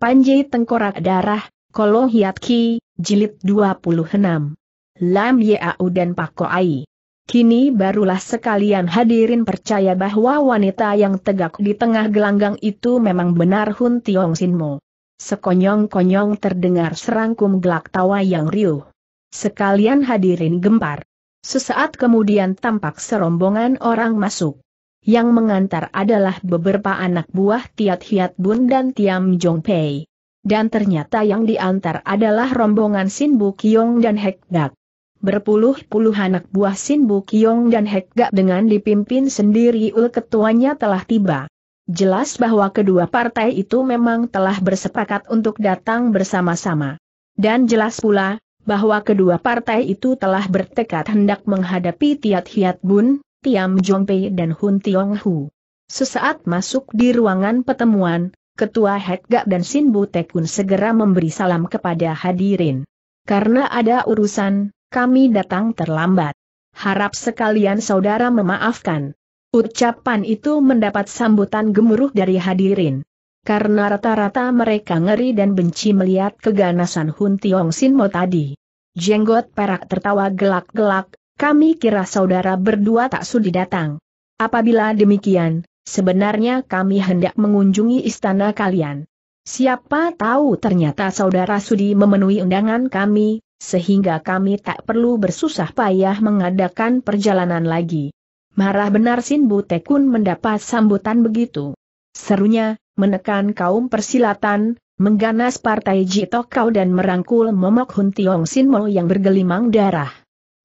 Panji Tengkorak Darah, Kolo Ki, Jilid 26. Lam Yau dan Pak Koai. Kini barulah sekalian hadirin percaya bahwa wanita yang tegak di tengah gelanggang itu memang benar Hun Tiong Sinmo. Sekonyong-konyong terdengar serangkum gelak tawa yang riuh. Sekalian hadirin gempar. Sesaat kemudian tampak serombongan orang masuk. Yang mengantar adalah beberapa anak buah Tiat Hiat Bun dan Tiam Jong Pei. Dan ternyata yang diantar adalah rombongan Sin Bu Kiong dan Hek Gak. Berpuluh-puluh anak buah Sin Bu Kiong dan Hek Gak dengan dipimpin sendiri ul ketuanya telah tiba. Jelas bahwa kedua partai itu memang telah bersepakat untuk datang bersama-sama. Dan jelas pula, bahwa kedua partai itu telah bertekad hendak menghadapi Tiat Hiat Bun, Tiam Jongpei dan Hun Tiong Hu. Sesaat masuk di ruangan pertemuan, Ketua Gak dan Sinbu Tekun segera memberi salam kepada hadirin. Karena ada urusan, kami datang terlambat. Harap sekalian saudara memaafkan. Ucapan itu mendapat sambutan gemuruh dari hadirin. Karena rata-rata mereka ngeri dan benci melihat keganasan Hun Tiong Sinmo tadi. Jenggot perak tertawa gelak-gelak, kami kira saudara berdua tak sudi datang. Apabila demikian, sebenarnya kami hendak mengunjungi istana kalian. Siapa tahu ternyata saudara sudi memenuhi undangan kami, sehingga kami tak perlu bersusah payah mengadakan perjalanan lagi. Marah benar Sin Tekun mendapat sambutan begitu. Serunya, menekan kaum persilatan, mengganas partai Jitokau dan merangkul momok Hun Tiong Sin Mo yang bergelimang darah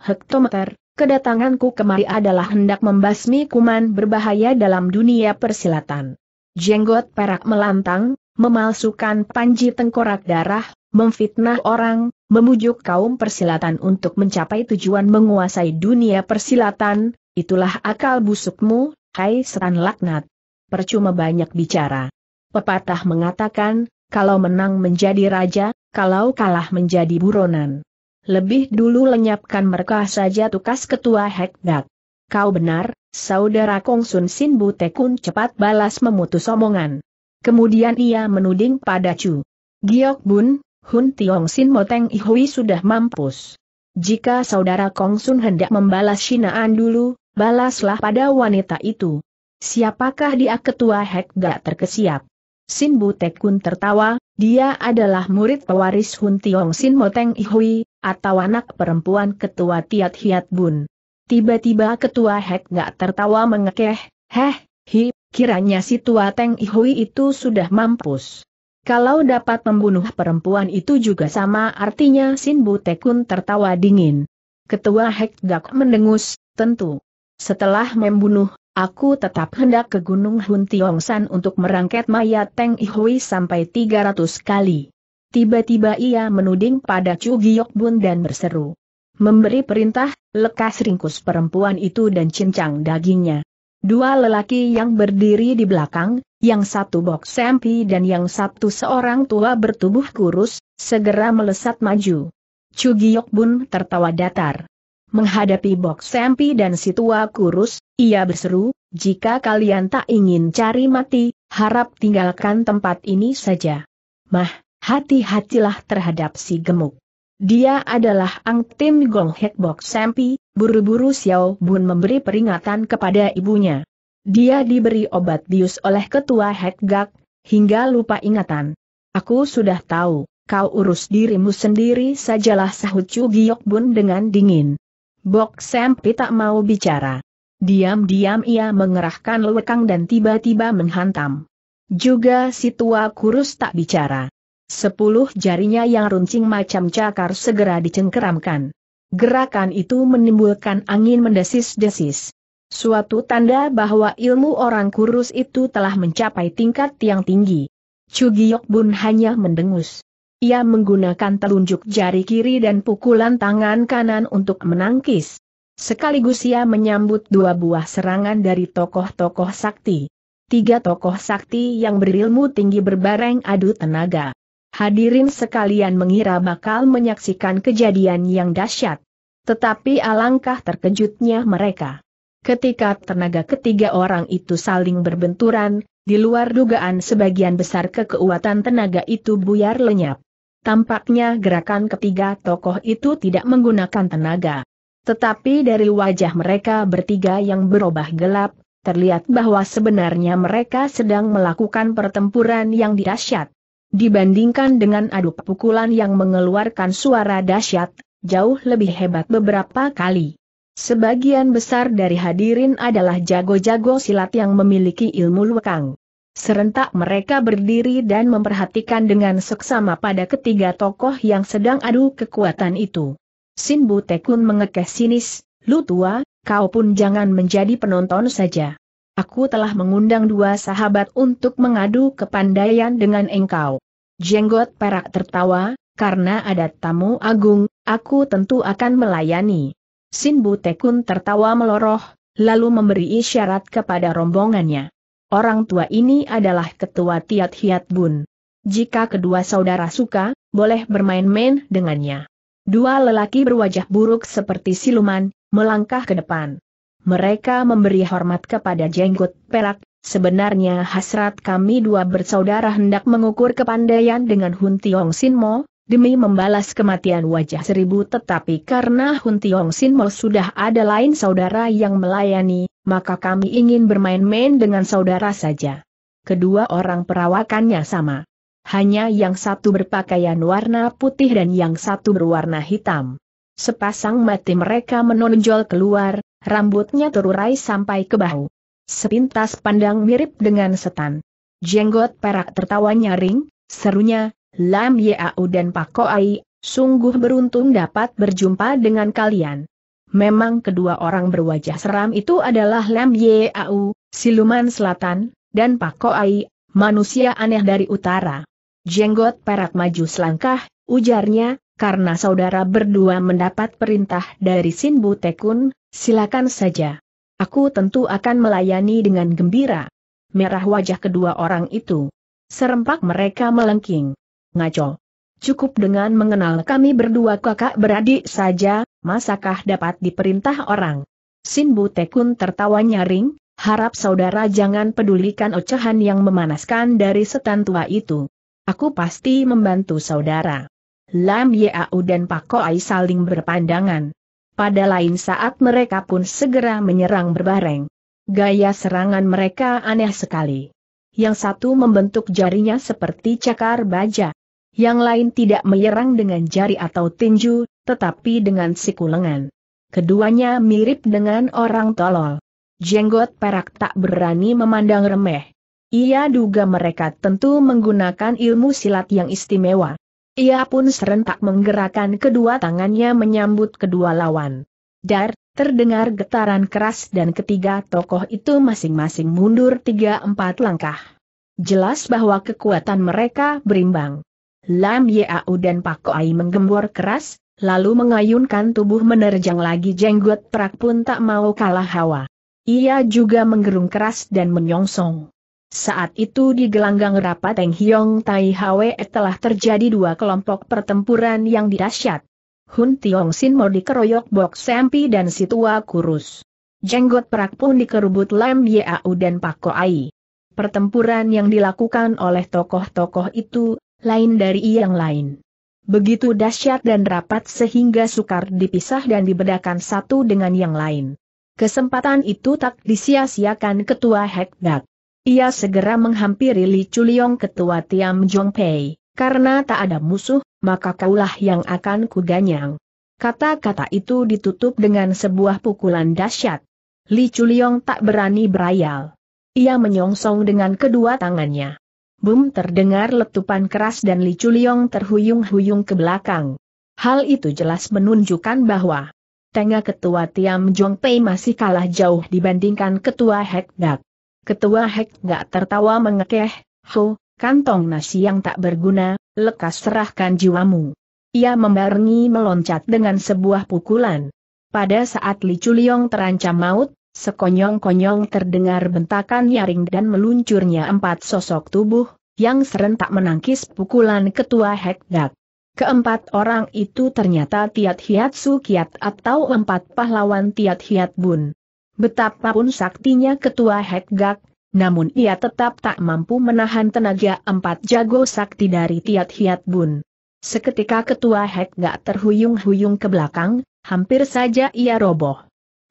hektometer, kedatanganku kemari adalah hendak membasmi kuman berbahaya dalam dunia persilatan. Jenggot perak melantang, memalsukan panji tengkorak darah, memfitnah orang, memujuk kaum persilatan untuk mencapai tujuan menguasai dunia persilatan, itulah akal busukmu, hai setan laknat. Percuma banyak bicara. Pepatah mengatakan, kalau menang menjadi raja, kalau kalah menjadi buronan. Lebih dulu lenyapkan mereka saja tukas ketua Hekdak. Kau benar, saudara Kongsun Sun Sin Butekun cepat balas memutus omongan. Kemudian ia menuding pada Chu. Giok Bun, Hun Tiong Sin Moteng Ihui sudah mampus. Jika saudara Kongsun hendak membalas Shinaan dulu, balaslah pada wanita itu. Siapakah dia ketua Hekdak terkesiap? Sin Butekun tertawa, dia adalah murid pewaris Hun Tiong Sin Moteng Ihui, atau anak perempuan ketua Tiat Hiat Bun. Tiba-tiba ketua Hek gak tertawa mengekeh, heh, hi, kiranya si tua Teng Ihui itu sudah mampus. Kalau dapat membunuh perempuan itu juga sama artinya Sin tekun tertawa dingin. Ketua Hek Gak mendengus, tentu. Setelah membunuh, aku tetap hendak ke Gunung Hun Tiong San untuk merangket mayat Teng Ihui sampai 300 kali. Tiba-tiba ia menuding pada Chu Giyok Bun dan berseru. Memberi perintah, lekas ringkus perempuan itu dan cincang dagingnya. Dua lelaki yang berdiri di belakang, yang satu bok sempi dan yang satu seorang tua bertubuh kurus, segera melesat maju. Chu Giyok Bun tertawa datar. Menghadapi bok sempi dan si tua kurus, ia berseru, jika kalian tak ingin cari mati, harap tinggalkan tempat ini saja. Mah, hati-hatilah terhadap si gemuk. Dia adalah Ang Tim Gong Hek Bok Sampi, buru-buru Xiao Bun memberi peringatan kepada ibunya. Dia diberi obat bius oleh ketua Hek Gak, hingga lupa ingatan. Aku sudah tahu, kau urus dirimu sendiri sajalah sahut Chu Giok Bun dengan dingin. Bok Sampi tak mau bicara. Diam-diam ia mengerahkan lekang dan tiba-tiba menghantam. Juga si tua kurus tak bicara. Sepuluh jarinya yang runcing macam cakar segera dicengkeramkan. Gerakan itu menimbulkan angin mendesis-desis. Suatu tanda bahwa ilmu orang kurus itu telah mencapai tingkat yang tinggi. Chugiok Bun hanya mendengus. Ia menggunakan telunjuk jari kiri dan pukulan tangan kanan untuk menangkis. Sekaligus ia menyambut dua buah serangan dari tokoh-tokoh sakti. Tiga tokoh sakti yang berilmu tinggi berbareng adu tenaga hadirin sekalian mengira bakal menyaksikan kejadian yang dahsyat. Tetapi alangkah terkejutnya mereka. Ketika tenaga ketiga orang itu saling berbenturan, di luar dugaan sebagian besar kekuatan tenaga itu buyar lenyap. Tampaknya gerakan ketiga tokoh itu tidak menggunakan tenaga. Tetapi dari wajah mereka bertiga yang berubah gelap, terlihat bahwa sebenarnya mereka sedang melakukan pertempuran yang dahsyat. Dibandingkan dengan adu pukulan yang mengeluarkan suara dahsyat, jauh lebih hebat beberapa kali. Sebagian besar dari hadirin adalah jago-jago silat yang memiliki ilmu lekang. Serentak mereka berdiri dan memperhatikan dengan seksama pada ketiga tokoh yang sedang adu kekuatan itu. Sinbu Tekun mengekeh sinis, lu tua, kau pun jangan menjadi penonton saja. Aku telah mengundang dua sahabat untuk mengadu kepandaian dengan engkau. Jenggot perak tertawa, karena ada tamu agung, aku tentu akan melayani. Sinbu Tekun tertawa meloroh, lalu memberi isyarat kepada rombongannya. Orang tua ini adalah ketua Tiat Hiat Bun. Jika kedua saudara suka, boleh bermain-main dengannya. Dua lelaki berwajah buruk seperti siluman, melangkah ke depan. Mereka memberi hormat kepada jenggot perak, Sebenarnya hasrat kami dua bersaudara hendak mengukur kepandaian dengan Hun Tiong Mo, demi membalas kematian wajah seribu tetapi karena Hun Tiong Mo sudah ada lain saudara yang melayani, maka kami ingin bermain-main dengan saudara saja. Kedua orang perawakannya sama. Hanya yang satu berpakaian warna putih dan yang satu berwarna hitam. Sepasang mati mereka menonjol keluar, rambutnya terurai sampai ke bahu. Sepintas pandang mirip dengan setan. Jenggot perak tertawa nyaring, serunya, Lam Yau dan Pak Koai, sungguh beruntung dapat berjumpa dengan kalian. Memang kedua orang berwajah seram itu adalah Lam Yau, siluman selatan, dan Pak Koai, manusia aneh dari utara. Jenggot perak maju selangkah, ujarnya, karena saudara berdua mendapat perintah dari Sinbu Tekun, silakan saja. Aku tentu akan melayani dengan gembira. Merah wajah kedua orang itu. Serempak mereka melengking. Ngaco. Cukup dengan mengenal kami berdua kakak beradik saja, masakah dapat diperintah orang? Sinbu Tekun tertawa nyaring, harap saudara jangan pedulikan ocehan yang memanaskan dari setan tua itu. Aku pasti membantu saudara. Lam Yau dan Pak Koai saling berpandangan. Pada lain saat mereka pun segera menyerang berbareng. Gaya serangan mereka aneh sekali. Yang satu membentuk jarinya seperti cakar baja. Yang lain tidak menyerang dengan jari atau tinju, tetapi dengan siku lengan. Keduanya mirip dengan orang tolol. Jenggot perak tak berani memandang remeh. Ia duga mereka tentu menggunakan ilmu silat yang istimewa. Ia pun serentak menggerakkan kedua tangannya menyambut kedua lawan. Dar, terdengar getaran keras dan ketiga tokoh itu masing-masing mundur tiga-empat langkah. Jelas bahwa kekuatan mereka berimbang. Lam Yeau dan Pak Koai menggembor keras, lalu mengayunkan tubuh menerjang lagi jenggot perak pun tak mau kalah hawa. Ia juga menggerung keras dan menyongsong. Saat itu di gelanggang rapat Eng Hiong Tai Hwe telah terjadi dua kelompok pertempuran yang dirasyat. Hun Tiong Sin mau dikeroyok Bok Sempi dan Situa Kurus. Jenggot perak pun dikerubut Lam Yau dan Pak Ai. Pertempuran yang dilakukan oleh tokoh-tokoh itu, lain dari yang lain. Begitu dahsyat dan rapat sehingga sukar dipisah dan dibedakan satu dengan yang lain. Kesempatan itu tak disia-siakan Ketua Hekdak. Ia segera menghampiri Li Chuliong ketua Tiam Jong Pei, karena tak ada musuh, maka kaulah yang akan kuganyang. Kata-kata itu ditutup dengan sebuah pukulan dahsyat. Li Chuliong tak berani berayal. Ia menyongsong dengan kedua tangannya. Bum terdengar letupan keras dan Li Chuliong terhuyung-huyung ke belakang. Hal itu jelas menunjukkan bahwa Tengah ketua Tiam Jong Pei masih kalah jauh dibandingkan ketua Dak. Ketua Hek gak tertawa mengekeh, Ho, kantong nasi yang tak berguna, lekas serahkan jiwamu. Ia membarengi meloncat dengan sebuah pukulan. Pada saat Li Chuliong terancam maut, sekonyong-konyong terdengar bentakan nyaring dan meluncurnya empat sosok tubuh, yang serentak menangkis pukulan ketua Hek Gak. Keempat orang itu ternyata Tiat Hiat Su Kiat atau empat pahlawan Tiat Hiat Bun. Betapapun saktinya ketua Hekgak, namun ia tetap tak mampu menahan tenaga empat jago sakti dari Tiat Hiat Bun. Seketika ketua Hekgak terhuyung-huyung ke belakang, hampir saja ia roboh.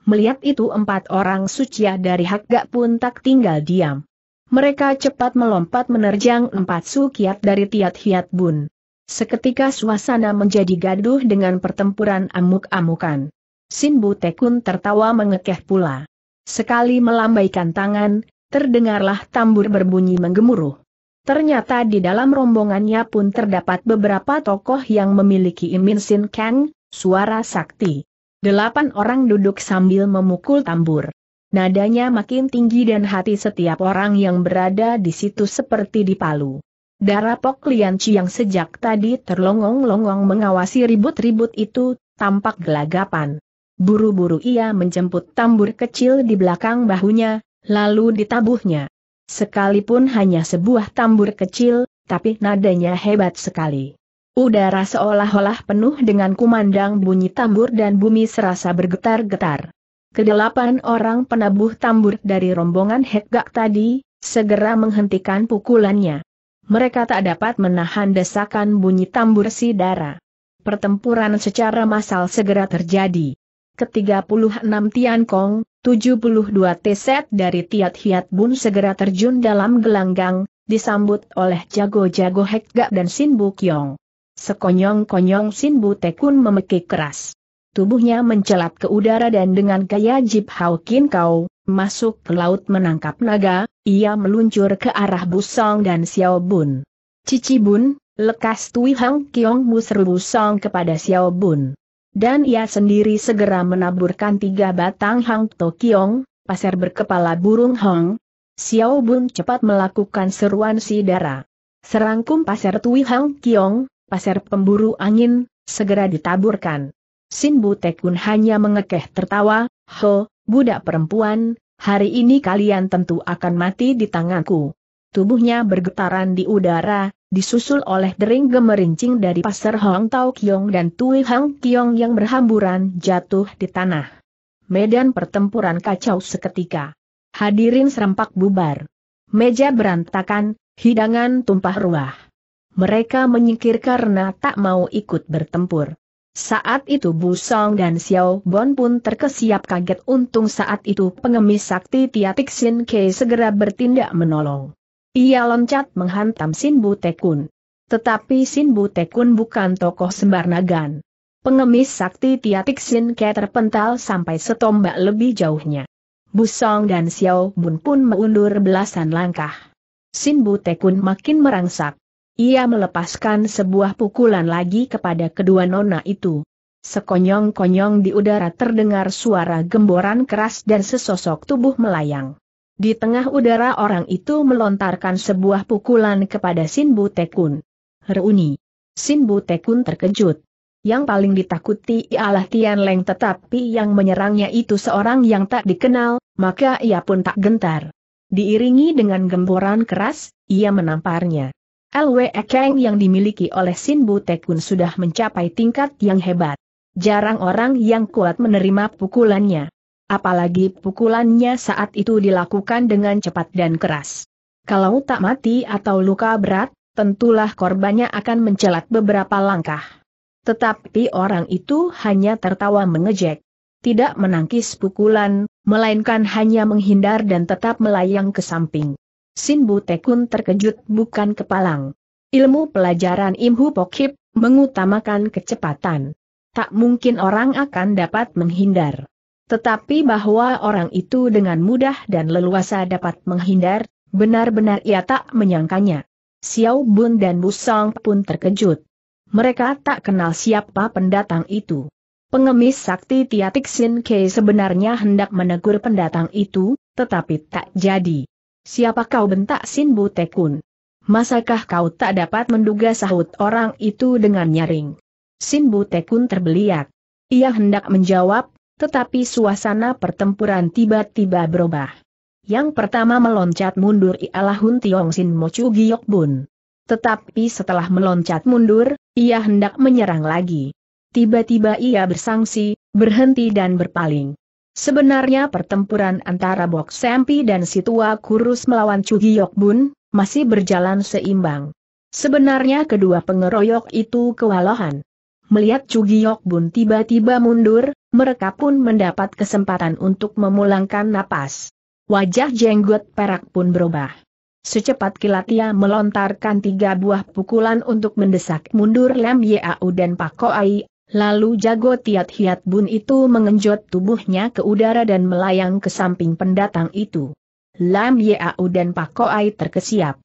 Melihat itu empat orang suci dari Hekgak pun tak tinggal diam. Mereka cepat melompat menerjang empat sukiat dari Tiat Hiat Bun. Seketika suasana menjadi gaduh dengan pertempuran amuk-amukan. Sin Tekun tertawa mengekeh pula. Sekali melambaikan tangan, terdengarlah tambur berbunyi menggemuruh. Ternyata di dalam rombongannya pun terdapat beberapa tokoh yang memiliki imin Sin Kang, suara sakti. Delapan orang duduk sambil memukul tambur. Nadanya makin tinggi dan hati setiap orang yang berada di situ seperti dipalu. Darah Pok Lian yang sejak tadi terlongong-longong mengawasi ribut-ribut itu, tampak gelagapan. Buru-buru ia menjemput tambur kecil di belakang bahunya, lalu ditabuhnya. Sekalipun hanya sebuah tambur kecil, tapi nadanya hebat sekali. Udara seolah-olah penuh dengan kumandang bunyi tambur dan bumi serasa bergetar-getar. Kedelapan orang penabuh tambur dari rombongan Hekgak tadi, segera menghentikan pukulannya. Mereka tak dapat menahan desakan bunyi tambur si darah. Pertempuran secara massal segera terjadi ke-36 Tian Kong, 72 Teset dari Tiat Hiat Bun segera terjun dalam gelanggang, disambut oleh jago-jago Hek Gak dan Sin Bu Kyong. Sekonyong-konyong Sin Bu Tekun memekik keras. Tubuhnya mencelat ke udara dan dengan gaya Jip Hau Kin Kau, masuk ke laut menangkap naga, ia meluncur ke arah Busong dan Xiao Bun. Cici Bun, lekas Tui Hang Kiong bu seru Busong kepada Xiao Bun. Dan ia sendiri segera menaburkan tiga batang Hang Tokiong, pasir berkepala burung Hong. Xiao Bun cepat melakukan seruan si dara. Serangkum pasir Tui Hang Kiong, pasir pemburu angin, segera ditaburkan. Sin Tekun hanya mengekeh tertawa, Ho, budak perempuan, hari ini kalian tentu akan mati di tanganku. Tubuhnya bergetaran di udara, disusul oleh dering gemerincing dari pasar Hong Tau Kiong dan Tui Hang Kiong yang berhamburan jatuh di tanah. Medan pertempuran kacau seketika. Hadirin serempak bubar. Meja berantakan, hidangan tumpah ruah. Mereka menyingkir karena tak mau ikut bertempur. Saat itu Bu Song dan Xiao Bon pun terkesiap kaget untung saat itu pengemis sakti Tia Tixin Ke segera bertindak menolong. Ia loncat menghantam Sin Tekun. Tetapi Sin Tekun bukan tokoh sembarnagan. Pengemis sakti Tiatik Sin Ke terpental sampai setombak lebih jauhnya. Busong dan Xiao Bun pun mengundur belasan langkah. Sin Tekun makin merangsak. Ia melepaskan sebuah pukulan lagi kepada kedua nona itu. Sekonyong-konyong di udara terdengar suara gemboran keras dan sesosok tubuh melayang. Di tengah udara orang itu melontarkan sebuah pukulan kepada Bu Tekun. Reuni. Bu Tekun terkejut. Yang paling ditakuti ialah Tian Leng tetapi yang menyerangnya itu seorang yang tak dikenal, maka ia pun tak gentar. Diiringi dengan gemboran keras, ia menamparnya. LWE Keng yang dimiliki oleh Bu Tekun sudah mencapai tingkat yang hebat. Jarang orang yang kuat menerima pukulannya. Apalagi pukulannya saat itu dilakukan dengan cepat dan keras. Kalau tak mati atau luka berat, tentulah korbannya akan mencelat beberapa langkah. Tetapi orang itu hanya tertawa mengejek. Tidak menangkis pukulan, melainkan hanya menghindar dan tetap melayang ke samping. Sinbu Tekun terkejut bukan kepalang. Ilmu pelajaran Imhu Pokip mengutamakan kecepatan. Tak mungkin orang akan dapat menghindar. Tetapi bahwa orang itu dengan mudah dan leluasa dapat menghindar, benar-benar ia tak menyangkanya. Xiao Bun dan Bu Song pun terkejut. Mereka tak kenal siapa pendatang itu. Pengemis sakti Tiatik Sin Ke sebenarnya hendak menegur pendatang itu, tetapi tak jadi. Siapa kau bentak Sin Bu Tekun? Masakah kau tak dapat menduga sahut orang itu dengan nyaring? Sin Bu Tekun terbeliak. Ia hendak menjawab, tetapi suasana pertempuran tiba-tiba berubah. Yang pertama meloncat mundur ialah Hun Tiong Sin Mochu Giok Bun. Tetapi setelah meloncat mundur, ia hendak menyerang lagi. Tiba-tiba ia bersangsi, berhenti dan berpaling. Sebenarnya pertempuran antara Bok Sempi dan Situa Kurus melawan Chu Giok Bun, masih berjalan seimbang. Sebenarnya kedua pengeroyok itu kewalahan. Melihat Cugiok Bun tiba-tiba mundur, mereka pun mendapat kesempatan untuk memulangkan napas. Wajah jenggot perak pun berubah. Secepat kilat ia melontarkan tiga buah pukulan untuk mendesak mundur Lem Yau dan Pak Ai, lalu jago Tiat Hiat Bun itu mengenjot tubuhnya ke udara dan melayang ke samping pendatang itu. Lam Yau dan Pak Ai terkesiap.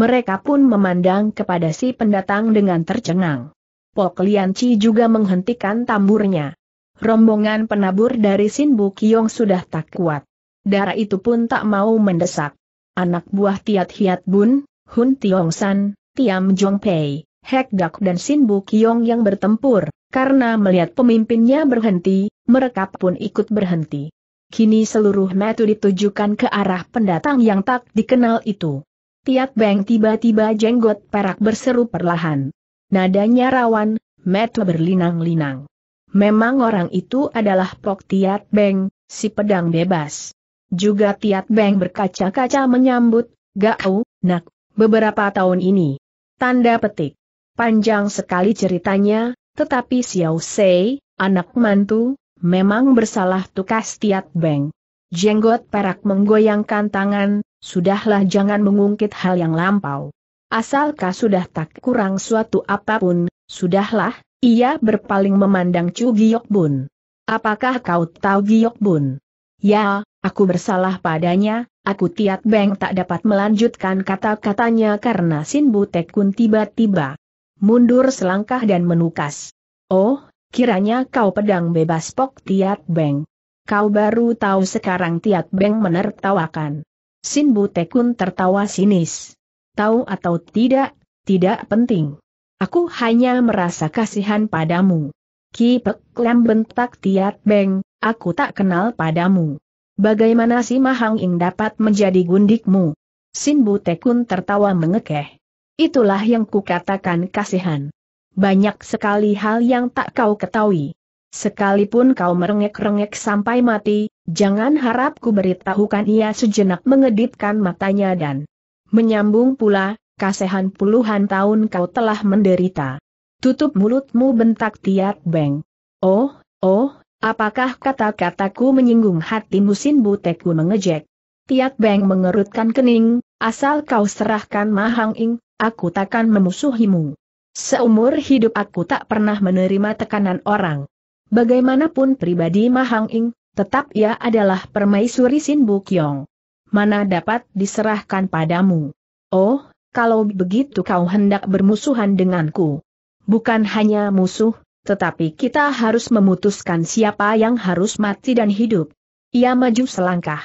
Mereka pun memandang kepada si pendatang dengan tercengang. Pok Lianci juga menghentikan tamburnya. Rombongan penabur dari Sin Kyong sudah tak kuat. Darah itu pun tak mau mendesak. Anak buah Tiat Hiat Bun, Hun Tiong San, Tiam Jong Pei, Hek Dak dan Sin Kyong yang bertempur, karena melihat pemimpinnya berhenti, mereka pun ikut berhenti. Kini seluruh metu ditujukan ke arah pendatang yang tak dikenal itu. Tiat Beng tiba-tiba jenggot perak berseru perlahan. Nadanya rawan, Matt berlinang-linang. Memang orang itu adalah Pok Tiat Beng, si pedang bebas. Juga Tiat Beng berkaca-kaca menyambut, Gao, nak, beberapa tahun ini. Tanda petik. Panjang sekali ceritanya, tetapi Xiao Sei, anak mantu, memang bersalah tukas Tiat Beng. Jenggot perak menggoyangkan tangan, sudahlah jangan mengungkit hal yang lampau. Asalkah sudah tak kurang suatu apapun, sudahlah, ia berpaling memandang Chu Giok Bun. Apakah kau tahu Giok Bun? Ya, aku bersalah padanya, aku Tiat Beng tak dapat melanjutkan kata-katanya karena Sin Butek Kun tiba-tiba mundur selangkah dan menukas. Oh, kiranya kau pedang bebas Pok Tiat Beng. Kau baru tahu sekarang Tiat Beng menertawakan. Sin Butekun tertawa sinis tahu atau tidak, tidak penting. Aku hanya merasa kasihan padamu. Ki Pek Lam bentak Tiat Beng, aku tak kenal padamu. Bagaimana si Mahang Ing dapat menjadi gundikmu? Sin Bu Tekun tertawa mengekeh. Itulah yang kukatakan kasihan. Banyak sekali hal yang tak kau ketahui. Sekalipun kau merengek-rengek sampai mati, jangan harap ku beritahukan ia sejenak mengedipkan matanya dan Menyambung pula, kasehan puluhan tahun kau telah menderita. Tutup mulutmu bentak Tiat Beng. Oh, oh, apakah kata-kataku menyinggung hatimu Sin Buteku mengejek? Tiat Beng mengerutkan kening, asal kau serahkan Mahang Ing, aku takkan memusuhimu. Seumur hidup aku tak pernah menerima tekanan orang. Bagaimanapun pribadi Mahang Ing, tetap ia adalah permaisuri Sin Bukyong mana dapat diserahkan padamu. Oh, kalau begitu kau hendak bermusuhan denganku. Bukan hanya musuh, tetapi kita harus memutuskan siapa yang harus mati dan hidup. Ia maju selangkah.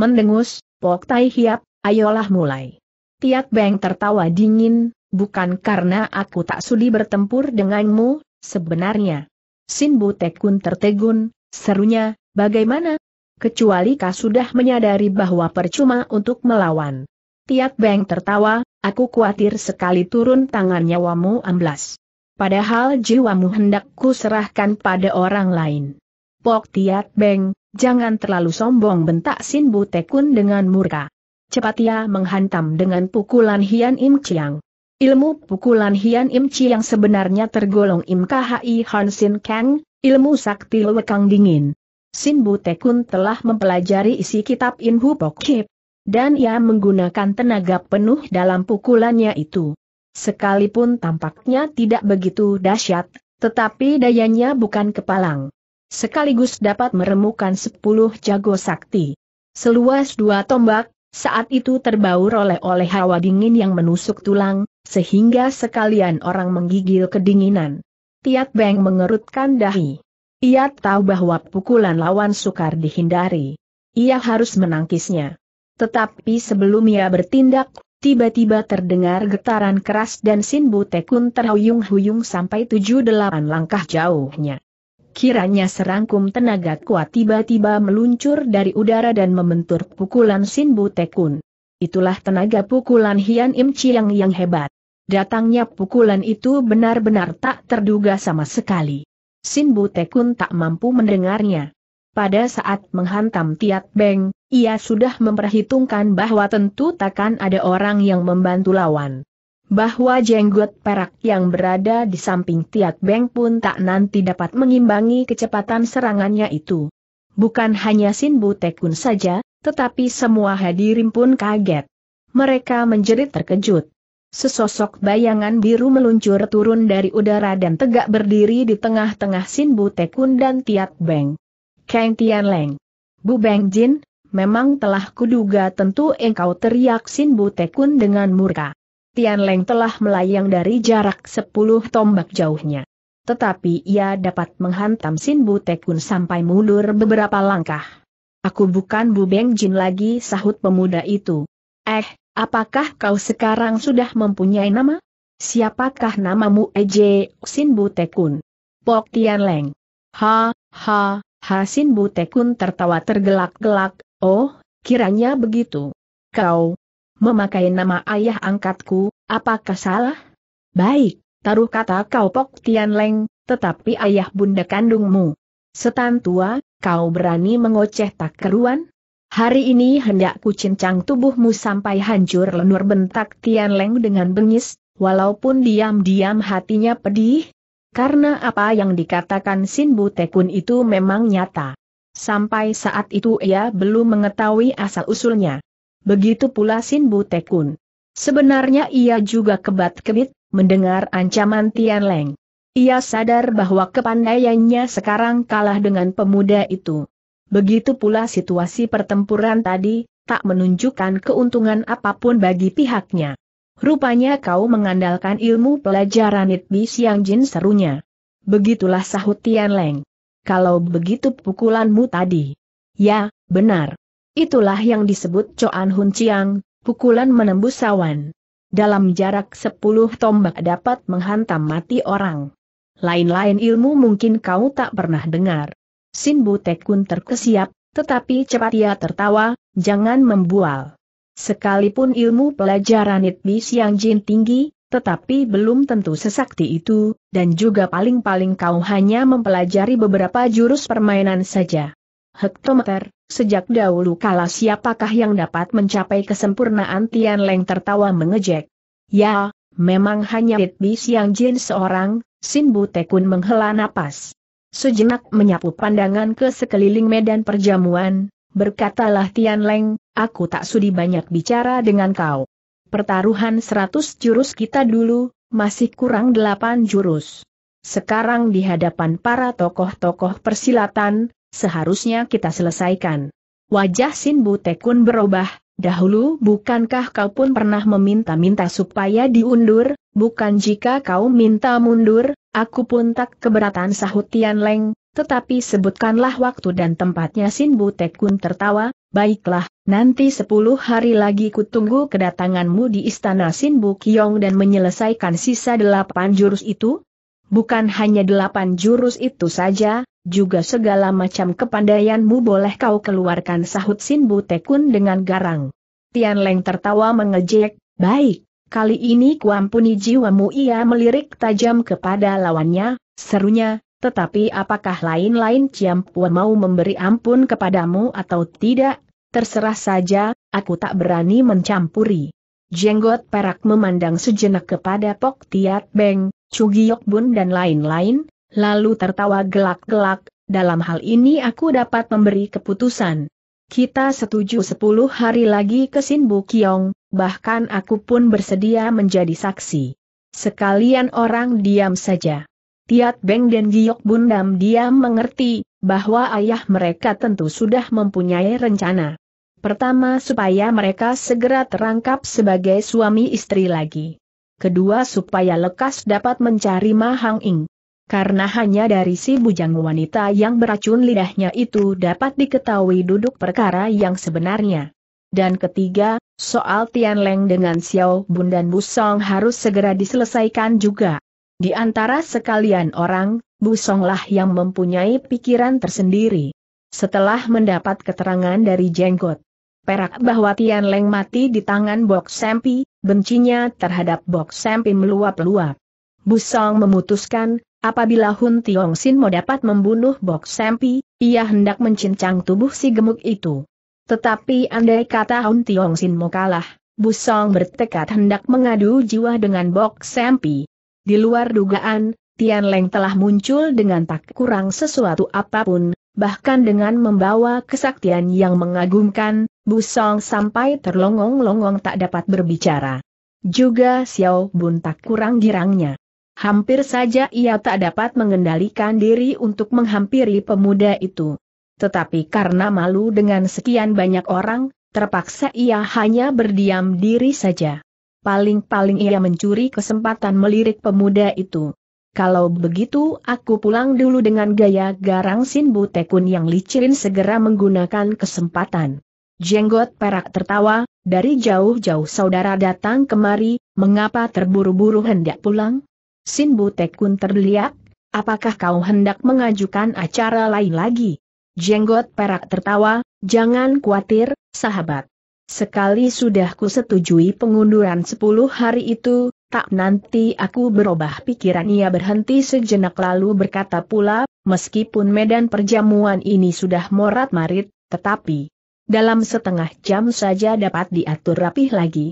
Mendengus, Pok Tai Hiap, ayolah mulai. Tiak Beng tertawa dingin, bukan karena aku tak sudi bertempur denganmu, sebenarnya. Sin tekun tertegun, serunya, bagaimana, kecuali kau sudah menyadari bahwa percuma untuk melawan. Tiat Beng tertawa, aku khawatir sekali turun tangan nyawamu amblas. Padahal jiwamu hendak ku serahkan pada orang lain. Pok Tiat Beng, jangan terlalu sombong bentak Sin Tekun dengan murka. Cepat ia menghantam dengan pukulan Hian Im Chiang. Ilmu pukulan Hian Im Chiang sebenarnya tergolong Im Khi Hansin Kang, ilmu sakti lekang dingin. Sin Tekun telah mempelajari isi kitab Inhu Pokip. Dan ia menggunakan tenaga penuh dalam pukulannya itu. Sekalipun tampaknya tidak begitu dahsyat, tetapi dayanya bukan kepalang. Sekaligus dapat meremukan sepuluh jago sakti. Seluas dua tombak, saat itu terbaur oleh oleh hawa dingin yang menusuk tulang, sehingga sekalian orang menggigil kedinginan. Tiat Beng mengerutkan dahi. Ia tahu bahwa pukulan lawan sukar dihindari. Ia harus menangkisnya. Tetapi sebelum ia bertindak, tiba-tiba terdengar getaran keras dan Sinbu Tekun terhuyung-huyung sampai tujuh delapan langkah jauhnya. Kiranya serangkum tenaga kuat tiba-tiba meluncur dari udara dan membentur pukulan Sinbu Tekun. Itulah tenaga pukulan Hian Im Chiang yang hebat. Datangnya pukulan itu benar-benar tak terduga sama sekali. Sin Tekun tak mampu mendengarnya. Pada saat menghantam Tiat Beng, ia sudah memperhitungkan bahwa tentu takkan ada orang yang membantu lawan. Bahwa jenggot perak yang berada di samping Tiat Beng pun tak nanti dapat mengimbangi kecepatan serangannya itu. Bukan hanya Sin Tekun saja, tetapi semua hadirin pun kaget. Mereka menjerit terkejut. Sesosok bayangan biru meluncur turun dari udara dan tegak berdiri di tengah-tengah Sin Tekun dan Tiat Beng. Kang Tian Leng. Bu Beng Jin, memang telah kuduga tentu engkau teriak Sin Tekun dengan murka. Tian Leng telah melayang dari jarak sepuluh tombak jauhnya. Tetapi ia dapat menghantam Sin Tekun sampai mundur beberapa langkah. Aku bukan Bu Beng Jin lagi sahut pemuda itu. Eh, apakah kau sekarang sudah mempunyai nama? Siapakah namamu Ej Sin Butekun? Pok Tian Leng. Ha, ha, ha Sin Butekun tertawa tergelak-gelak, oh, kiranya begitu. Kau memakai nama ayah angkatku, apakah salah? Baik, taruh kata kau Pok Tian Leng, tetapi ayah bunda kandungmu. Setan tua, kau berani mengoceh tak keruan? Hari ini hendak ku cincang tubuhmu sampai hancur lenur bentak Tian Leng dengan bengis, walaupun diam-diam hatinya pedih, karena apa yang dikatakan Sin Tekun itu memang nyata. Sampai saat itu ia belum mengetahui asal-usulnya. Begitu pula Sin Tekun. Sebenarnya ia juga kebat-kebit, mendengar ancaman Tian Leng. Ia sadar bahwa kepandaiannya sekarang kalah dengan pemuda itu. Begitu pula situasi pertempuran tadi, tak menunjukkan keuntungan apapun bagi pihaknya. Rupanya kau mengandalkan ilmu pelajaran Itbi Siang Jin serunya. Begitulah sahut Tian Leng. Kalau begitu pukulanmu tadi. Ya, benar. Itulah yang disebut Coan Hun Chiang, pukulan menembus sawan. Dalam jarak sepuluh tombak dapat menghantam mati orang. Lain-lain ilmu mungkin kau tak pernah dengar. Sin Tekun terkesiap, tetapi cepat ia tertawa, jangan membual. Sekalipun ilmu pelajaran Itbi Siang Jin tinggi, tetapi belum tentu sesakti itu, dan juga paling-paling kau hanya mempelajari beberapa jurus permainan saja. Hektometer, sejak dahulu kala siapakah yang dapat mencapai kesempurnaan Tian Leng tertawa mengejek. Ya, memang hanya Itbi Siang Jin seorang, Sin Tekun menghela napas sejenak menyapu pandangan ke sekeliling medan perjamuan, berkatalah Tian Leng, aku tak sudi banyak bicara dengan kau. Pertaruhan seratus jurus kita dulu, masih kurang delapan jurus. Sekarang di hadapan para tokoh-tokoh persilatan, seharusnya kita selesaikan. Wajah Sin Tekun berubah, dahulu bukankah kau pun pernah meminta-minta supaya diundur, bukan jika kau minta mundur, Aku pun tak keberatan sahut Tian Leng, tetapi sebutkanlah waktu dan tempatnya Sin Butek Kun tertawa, baiklah, nanti sepuluh hari lagi kutunggu kedatanganmu di istana Sin Bukyong dan menyelesaikan sisa delapan jurus itu. Bukan hanya delapan jurus itu saja, juga segala macam kepandaianmu boleh kau keluarkan sahut Sin tekun dengan garang. Tian Leng tertawa mengejek, baik, Kali ini kuampuni jiwamu ia melirik tajam kepada lawannya, serunya, tetapi apakah lain-lain Ciampua mau memberi ampun kepadamu atau tidak? Terserah saja, aku tak berani mencampuri. Jenggot perak memandang sejenak kepada Pok Tiat Beng, Cugiok Bun dan lain-lain, lalu tertawa gelak-gelak, dalam hal ini aku dapat memberi keputusan. Kita setuju sepuluh hari lagi ke Sin Bukyong, bahkan aku pun bersedia menjadi saksi. Sekalian orang diam saja. Tiat Beng dan Giok Bundam diam mengerti, bahwa ayah mereka tentu sudah mempunyai rencana. Pertama supaya mereka segera terangkap sebagai suami istri lagi. Kedua supaya lekas dapat mencari Mahang Ing karena hanya dari si bujang wanita yang beracun lidahnya itu dapat diketahui duduk perkara yang sebenarnya. Dan ketiga, soal Tian Leng dengan Xiao Bun dan Busong harus segera diselesaikan juga. Di antara sekalian orang, Busonglah yang mempunyai pikiran tersendiri. Setelah mendapat keterangan dari Jenggot, perak bahwa Tian Leng mati di tangan Bok Sempi, bencinya terhadap Bok Sempi meluap-luap. Busong memutuskan, Apabila Hun Tiong Sin mau dapat membunuh Bok Sempi, ia hendak mencincang tubuh si gemuk itu. Tetapi andai kata Hun Tiong Sin mau kalah, Busong bertekad hendak mengadu jiwa dengan Bok Sempi. Di luar dugaan, Tian Leng telah muncul dengan tak kurang sesuatu apapun, bahkan dengan membawa kesaktian yang mengagumkan, Busong sampai terlongong-longong tak dapat berbicara. Juga Xiao Bun tak kurang girangnya. Hampir saja ia tak dapat mengendalikan diri untuk menghampiri pemuda itu. Tetapi karena malu dengan sekian banyak orang, terpaksa ia hanya berdiam diri saja. Paling-paling ia mencuri kesempatan melirik pemuda itu. Kalau begitu aku pulang dulu dengan gaya garang Sinbu Tekun yang licin segera menggunakan kesempatan. Jenggot perak tertawa, dari jauh-jauh saudara datang kemari, mengapa terburu-buru hendak pulang? Sin Butekun terlihat, apakah kau hendak mengajukan acara lain lagi? Jenggot perak tertawa, jangan khawatir, sahabat. Sekali sudah ku setujui pengunduran sepuluh hari itu, tak nanti aku berubah pikiran ia berhenti sejenak lalu berkata pula, meskipun medan perjamuan ini sudah morat marit, tetapi dalam setengah jam saja dapat diatur rapih lagi.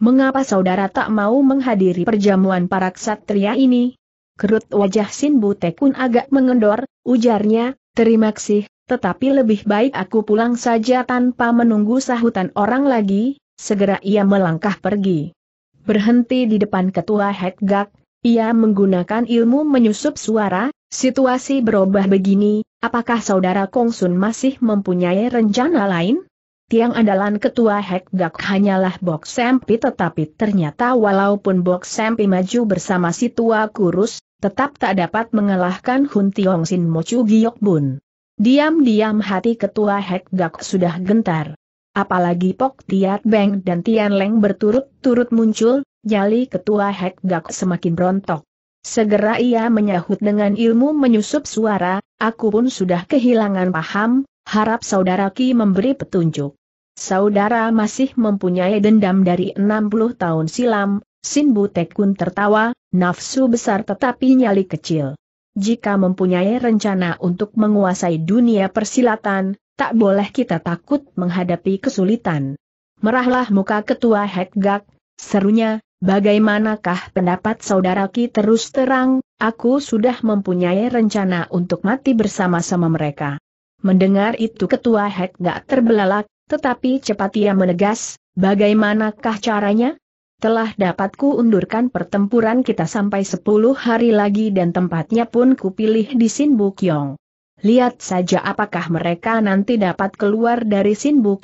Mengapa saudara tak mau menghadiri perjamuan para ksatria ini? Kerut wajah Sin Butekun agak mengendor, ujarnya, terima kasih, tetapi lebih baik aku pulang saja tanpa menunggu sahutan orang lagi, segera ia melangkah pergi. Berhenti di depan ketua Hekgak, ia menggunakan ilmu menyusup suara, situasi berubah begini, apakah saudara Kongsun masih mempunyai rencana lain? Tiang andalan ketua Gak hanyalah Bok Sempi tetapi ternyata walaupun Bok Sempi maju bersama si tua kurus, tetap tak dapat mengalahkan Hun Tiong Sin Mochu Giok Bun. Diam-diam hati ketua Gak sudah gentar. Apalagi Pok Tiat Beng dan Tian Leng berturut-turut muncul, nyali ketua Gak semakin rontok. Segera ia menyahut dengan ilmu menyusup suara, aku pun sudah kehilangan paham, harap saudara Ki memberi petunjuk. Saudara masih mempunyai dendam dari 60 tahun silam, Sin Butekun tertawa, nafsu besar tetapi nyali kecil. Jika mempunyai rencana untuk menguasai dunia persilatan, tak boleh kita takut menghadapi kesulitan. Merahlah muka ketua Hekgak, serunya, bagaimanakah pendapat saudara Ki terus terang, aku sudah mempunyai rencana untuk mati bersama-sama mereka. Mendengar itu ketua Hekgak terbelalak, tetapi cepat ia menegas, bagaimanakah caranya? Telah dapatku undurkan pertempuran kita sampai sepuluh hari lagi dan tempatnya pun kupilih di Sin Yong. Lihat saja apakah mereka nanti dapat keluar dari Sin Bu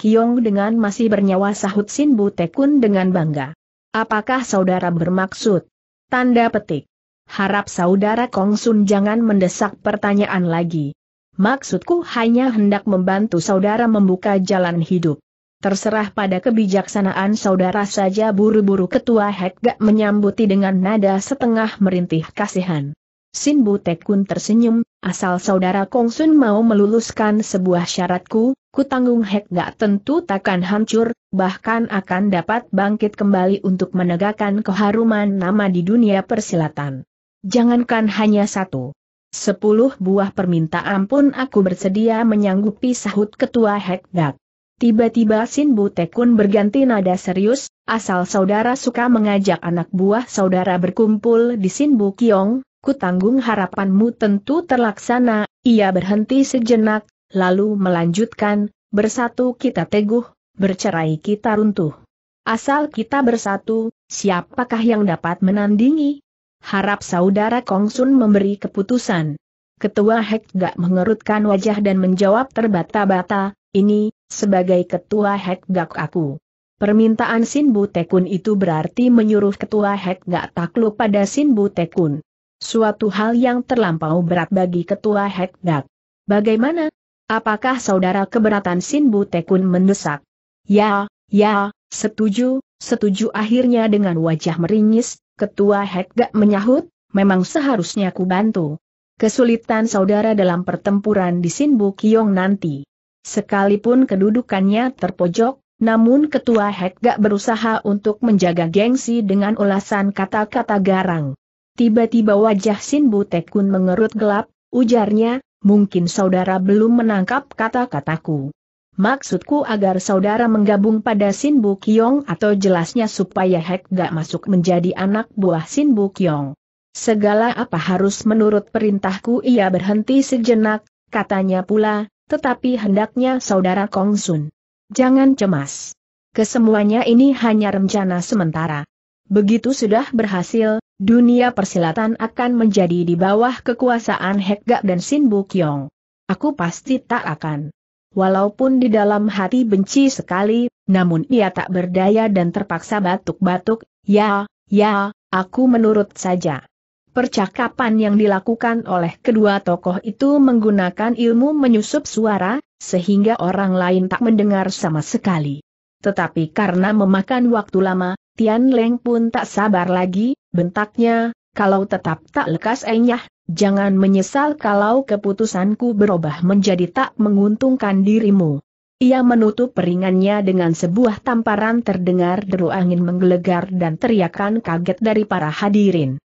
dengan masih bernyawa sahut Sin Bu Tekun dengan bangga. Apakah saudara bermaksud? Tanda petik. Harap saudara Kong Sun jangan mendesak pertanyaan lagi. Maksudku hanya hendak membantu saudara membuka jalan hidup. Terserah pada kebijaksanaan saudara saja buru-buru ketua Hekga menyambuti dengan nada setengah merintih kasihan. Sin Butekun tersenyum, asal saudara Kongsun mau meluluskan sebuah syaratku, kutanggung Hekga tentu takkan hancur, bahkan akan dapat bangkit kembali untuk menegakkan keharuman nama di dunia persilatan. Jangankan hanya satu, sepuluh buah permintaan pun aku bersedia menyanggupi sahut ketua Hekdak. Tiba-tiba Sin Butekun berganti nada serius, asal saudara suka mengajak anak buah saudara berkumpul di Sin Bukiong, kutanggung harapanmu tentu terlaksana, ia berhenti sejenak, lalu melanjutkan, bersatu kita teguh, bercerai kita runtuh. Asal kita bersatu, siapakah yang dapat menandingi? Harap saudara Kongsun memberi keputusan. Ketua Hek Gak mengerutkan wajah dan menjawab terbata-bata, ini, sebagai ketua Hek Gak aku. Permintaan Sin Bu Tekun itu berarti menyuruh ketua Hek Gak takluk pada Sin Bu Tekun. Suatu hal yang terlampau berat bagi ketua Hek Gak. Bagaimana? Apakah saudara keberatan Sin Bu Tekun mendesak? Ya, ya, setuju, setuju akhirnya dengan wajah meringis, Ketua Hekda menyahut, memang seharusnya ku bantu. Kesulitan saudara dalam pertempuran di Sinbu Kiong nanti. Sekalipun kedudukannya terpojok, namun Ketua Hekga berusaha untuk menjaga gengsi dengan ulasan kata-kata garang. Tiba-tiba wajah Sinbu Tekun mengerut gelap, ujarnya, mungkin saudara belum menangkap kata-kataku. Maksudku agar saudara menggabung pada Sin Bu Kyong atau jelasnya supaya Hek gak masuk menjadi anak buah Sin Bu Kyong. Segala apa harus menurut perintahku ia berhenti sejenak, katanya pula, tetapi hendaknya saudara Kong Sun. Jangan cemas. Kesemuanya ini hanya rencana sementara. Begitu sudah berhasil, dunia persilatan akan menjadi di bawah kekuasaan Hek Gak dan Sin Bu Kyong. Aku pasti tak akan Walaupun di dalam hati benci sekali, namun ia tak berdaya dan terpaksa batuk-batuk, ya, ya, aku menurut saja. Percakapan yang dilakukan oleh kedua tokoh itu menggunakan ilmu menyusup suara, sehingga orang lain tak mendengar sama sekali. Tetapi karena memakan waktu lama, Tian Leng pun tak sabar lagi, bentaknya, kalau tetap tak lekas enyah, jangan menyesal kalau keputusanku berubah menjadi tak menguntungkan dirimu. Ia menutup peringannya dengan sebuah tamparan terdengar deru angin menggelegar dan teriakan kaget dari para hadirin.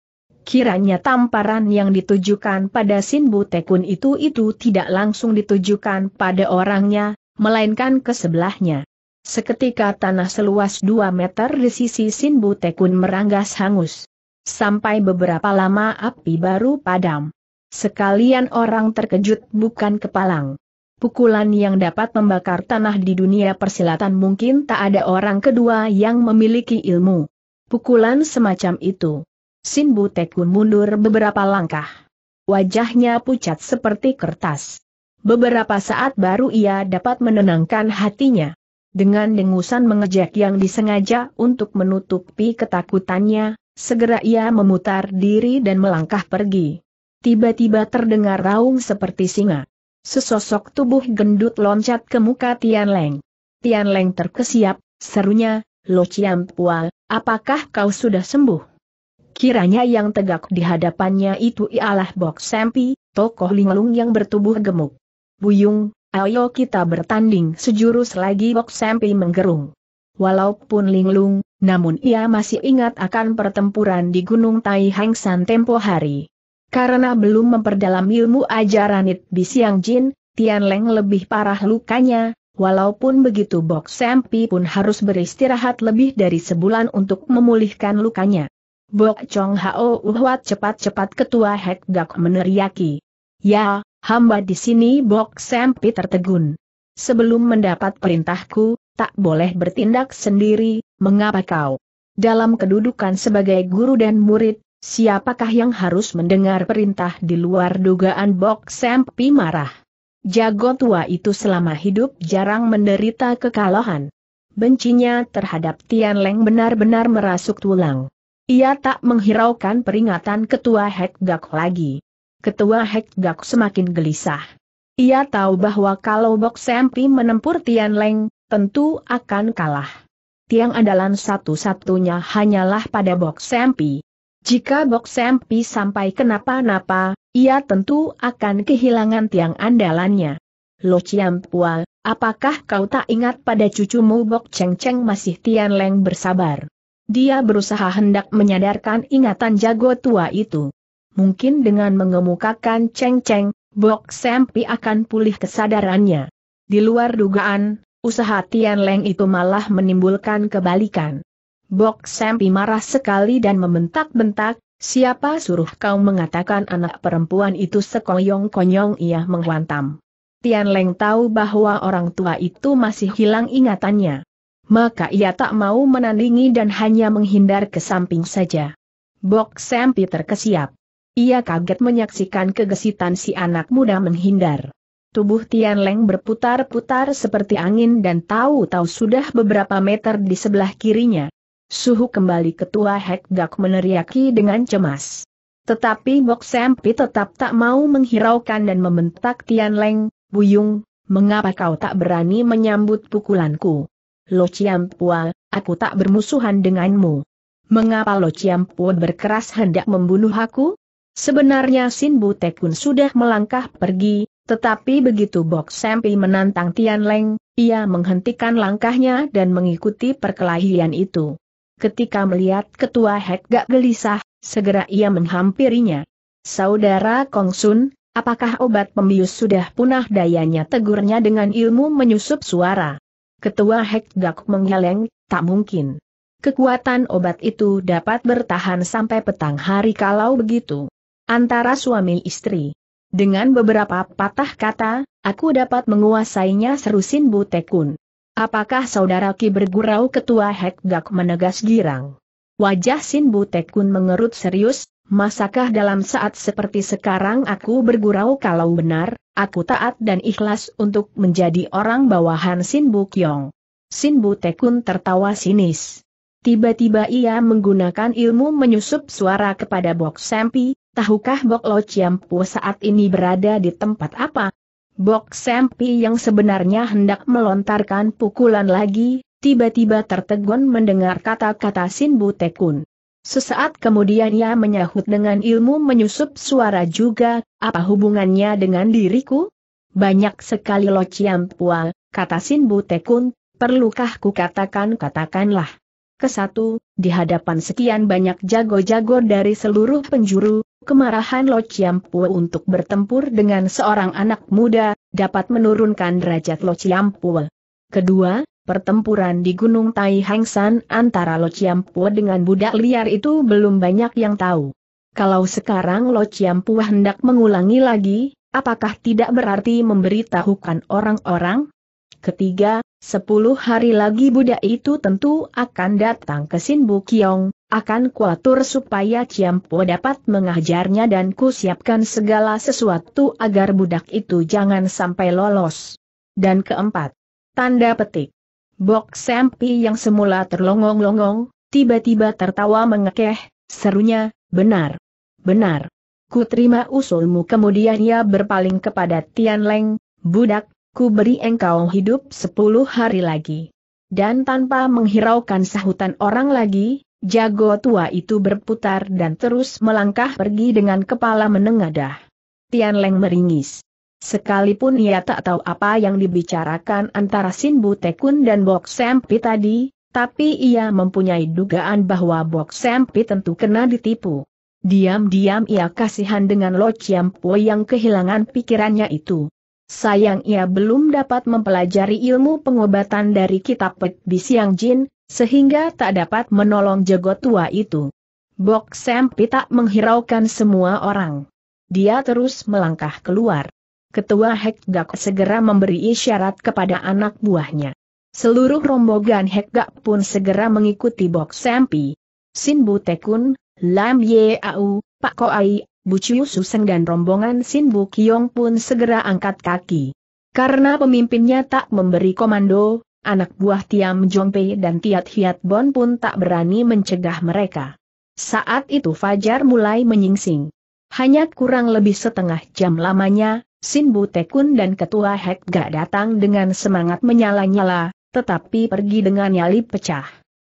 Kiranya tamparan yang ditujukan pada Sinbu Tekun itu itu tidak langsung ditujukan pada orangnya, melainkan ke sebelahnya. Seketika tanah seluas 2 meter di sisi Sinbu Tekun meranggas hangus sampai beberapa lama api baru padam. Sekalian orang terkejut bukan kepalang. Pukulan yang dapat membakar tanah di dunia persilatan mungkin tak ada orang kedua yang memiliki ilmu. Pukulan semacam itu. Sinbu Tekun mundur beberapa langkah. Wajahnya pucat seperti kertas. Beberapa saat baru ia dapat menenangkan hatinya. Dengan dengusan mengejek yang disengaja untuk menutupi ketakutannya, Segera ia memutar diri dan melangkah pergi. Tiba-tiba terdengar raung seperti singa. Sesosok tubuh gendut loncat ke muka Tian Leng. Tian Leng terkesiap, serunya, Lo Chiam Pual, apakah kau sudah sembuh? Kiranya yang tegak di hadapannya itu ialah Bok Sempi, tokoh linglung yang bertubuh gemuk. Buyung, ayo kita bertanding sejurus lagi Bok Sempi menggerung. Walaupun linglung, namun ia masih ingat akan pertempuran di Gunung Tai Hang San tempo hari. Karena belum memperdalam ilmu ajaran It Bi Siang Jin, Tian Leng lebih parah lukanya, walaupun begitu Bok Sempi pun harus beristirahat lebih dari sebulan untuk memulihkan lukanya. Bok Chong Hao Uhwat cepat-cepat ketua Hek Gak meneriaki. Ya, hamba di sini Bok Sempi tertegun. Sebelum mendapat perintahku, tak boleh bertindak sendiri, mengapa kau? Dalam kedudukan sebagai guru dan murid, siapakah yang harus mendengar perintah di luar dugaan Bok Sempi marah? Jago tua itu selama hidup jarang menderita kekalahan. Bencinya terhadap Tian Leng benar-benar merasuk tulang. Ia tak menghiraukan peringatan Ketua Hek Gak lagi. Ketua Hek Gak semakin gelisah. Ia tahu bahwa kalau Bok Sempi menempur Tian Leng, tentu akan kalah. Tiang andalan satu-satunya hanyalah pada Bok Sempi. Jika Bok Sempi sampai kenapa-napa, ia tentu akan kehilangan tiang andalannya. Lo Chiam Pua, apakah kau tak ingat pada cucumu Bok Cheng Cheng masih Tian Leng bersabar? Dia berusaha hendak menyadarkan ingatan jago tua itu. Mungkin dengan mengemukakan Cheng Cheng, Bok Sempi akan pulih kesadarannya. Di luar dugaan, usaha Tian Leng itu malah menimbulkan kebalikan. Bok Sempi marah sekali dan membentak-bentak, siapa suruh kau mengatakan anak perempuan itu sekoyong-konyong ia menghantam. Tian Leng tahu bahwa orang tua itu masih hilang ingatannya. Maka ia tak mau menandingi dan hanya menghindar ke samping saja. Bok Sempi terkesiap. Ia kaget menyaksikan kegesitan si anak muda menghindar. Tubuh Tian Leng berputar-putar seperti angin dan tahu-tahu sudah beberapa meter di sebelah kirinya. Suhu kembali ketua Hek Gak meneriaki dengan cemas. Tetapi Bok Sempi tetap tak mau menghiraukan dan membentak Tian Leng, Buyung, mengapa kau tak berani menyambut pukulanku? Lo Pua, aku tak bermusuhan denganmu. Mengapa Lo Pua berkeras hendak membunuh aku? Sebenarnya Sin Tekun sudah melangkah pergi, tetapi begitu Bok Sempi menantang Tian Leng, ia menghentikan langkahnya dan mengikuti perkelahian itu. Ketika melihat ketua Hek gak gelisah, segera ia menghampirinya. Saudara Kong Sun, apakah obat pembius sudah punah dayanya tegurnya dengan ilmu menyusup suara? Ketua Hek gak menggeleng, tak mungkin. Kekuatan obat itu dapat bertahan sampai petang hari kalau begitu antara suami istri. Dengan beberapa patah kata, aku dapat menguasainya seru Sin Tekun. Apakah saudara Ki bergurau ketua Hekgak menegas girang? Wajah Sin Tekun mengerut serius, masakah dalam saat seperti sekarang aku bergurau kalau benar, aku taat dan ikhlas untuk menjadi orang bawahan Sin Bukyong. Sin Tekun tertawa sinis. Tiba-tiba ia menggunakan ilmu menyusup suara kepada Bok Sempi, Tahukah Bok Lo Ciampu saat ini berada di tempat apa? Bok Sempi yang sebenarnya hendak melontarkan pukulan lagi, tiba-tiba tertegun mendengar kata-kata Sin Tekun. Sesaat kemudian ia menyahut dengan ilmu menyusup suara juga, apa hubungannya dengan diriku? Banyak sekali Lo Ciampua, kata Sin Tekun. perlukah ku katakan katakanlah. Kesatu, di hadapan sekian banyak jago-jago dari seluruh penjuru, kemarahan Lo Chiampu untuk bertempur dengan seorang anak muda, dapat menurunkan derajat Lo Chiampu. Kedua, pertempuran di Gunung Tai San antara Lo Chiampu dengan budak liar itu belum banyak yang tahu. Kalau sekarang Lo Chiampu hendak mengulangi lagi, apakah tidak berarti memberitahukan orang-orang? Ketiga, sepuluh hari lagi budak itu tentu akan datang ke Sinbu Kiong, akan kuatur supaya Ciampo dapat mengajarnya dan ku siapkan segala sesuatu agar budak itu jangan sampai lolos. Dan keempat, tanda petik. Bok Sempi yang semula terlongong-longong, tiba-tiba tertawa mengekeh, serunya, benar. Benar. Ku terima usulmu kemudian ia berpaling kepada Tian Leng, budak, ku beri engkau hidup sepuluh hari lagi. Dan tanpa menghiraukan sahutan orang lagi, Jago tua itu berputar dan terus melangkah pergi dengan kepala menengadah. Tian Leng meringis. Sekalipun ia tak tahu apa yang dibicarakan antara Sin Tekun dan Bok Sempi tadi, tapi ia mempunyai dugaan bahwa Bok Sempi tentu kena ditipu. Diam-diam ia kasihan dengan Lo Po yang kehilangan pikirannya itu. Sayang ia belum dapat mempelajari ilmu pengobatan dari kitab Pek Bisiang Jin, sehingga tak dapat menolong jago tua itu. Bok Sempi tak menghiraukan semua orang. Dia terus melangkah keluar. Ketua Hekgak segera memberi isyarat kepada anak buahnya. Seluruh rombongan Hekgak pun segera mengikuti Bok Sempi. Sinbu Tekun, Lam Ye Au, Pak Koai, Chiu Suseng dan rombongan Sinbu Kiong pun segera angkat kaki. Karena pemimpinnya tak memberi komando, anak buah Tiam Jongpei dan Tiat Hiat Bon pun tak berani mencegah mereka. Saat itu Fajar mulai menyingsing. Hanya kurang lebih setengah jam lamanya, Sin Bu Tekun dan Ketua Hek gak datang dengan semangat menyala-nyala, tetapi pergi dengan nyali pecah.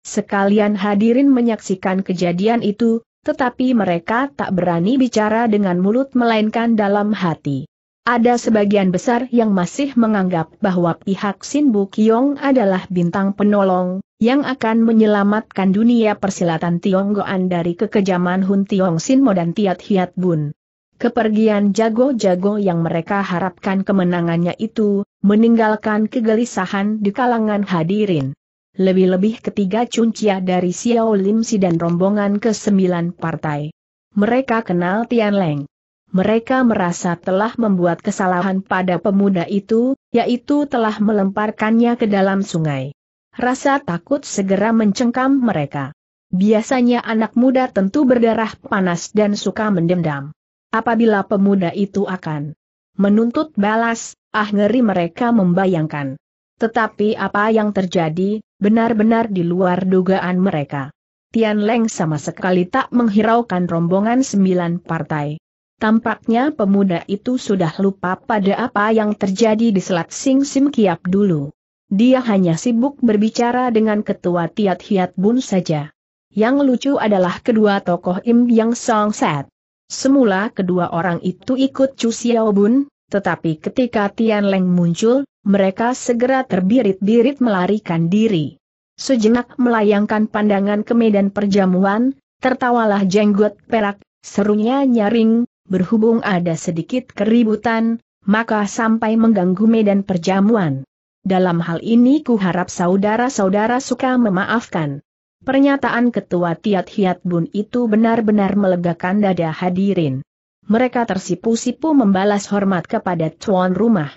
Sekalian hadirin menyaksikan kejadian itu, tetapi mereka tak berani bicara dengan mulut melainkan dalam hati. Ada sebagian besar yang masih menganggap bahwa pihak Sin Bu Kiong adalah bintang penolong, yang akan menyelamatkan dunia persilatan Tionggoan dari kekejaman Hun Tiong Sin Mo dan Tiat Hiat Bun. Kepergian jago-jago yang mereka harapkan kemenangannya itu, meninggalkan kegelisahan di kalangan hadirin. Lebih-lebih ketiga cuncia dari Xiao Lim Si dan rombongan ke sembilan partai. Mereka kenal Tian Leng mereka merasa telah membuat kesalahan pada pemuda itu, yaitu telah melemparkannya ke dalam sungai. Rasa takut segera mencengkam mereka. Biasanya anak muda tentu berdarah panas dan suka mendendam. Apabila pemuda itu akan menuntut balas, ah ngeri mereka membayangkan. Tetapi apa yang terjadi, benar-benar di luar dugaan mereka. Tian Leng sama sekali tak menghiraukan rombongan sembilan partai. Tampaknya pemuda itu sudah lupa pada apa yang terjadi di Selat Sing Sim Kiap dulu. Dia hanya sibuk berbicara dengan ketua Tiat Hiat Bun saja. Yang lucu adalah kedua tokoh Im Yang Song Set. Semula kedua orang itu ikut Chu Xiao Bun, tetapi ketika Tian Leng muncul, mereka segera terbirit-birit melarikan diri. Sejenak melayangkan pandangan ke medan perjamuan, tertawalah jenggot perak, serunya nyaring, berhubung ada sedikit keributan, maka sampai mengganggu medan perjamuan. Dalam hal ini ku harap saudara-saudara suka memaafkan. Pernyataan Ketua Tiat Hiat Bun itu benar-benar melegakan dada hadirin. Mereka tersipu-sipu membalas hormat kepada tuan rumah.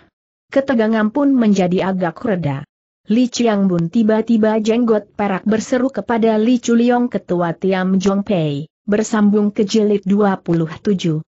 Ketegangan pun menjadi agak reda. Li Chiang Bun tiba-tiba jenggot perak berseru kepada Li Chuliong Ketua Tiam Jong Pei, bersambung ke jilid 27.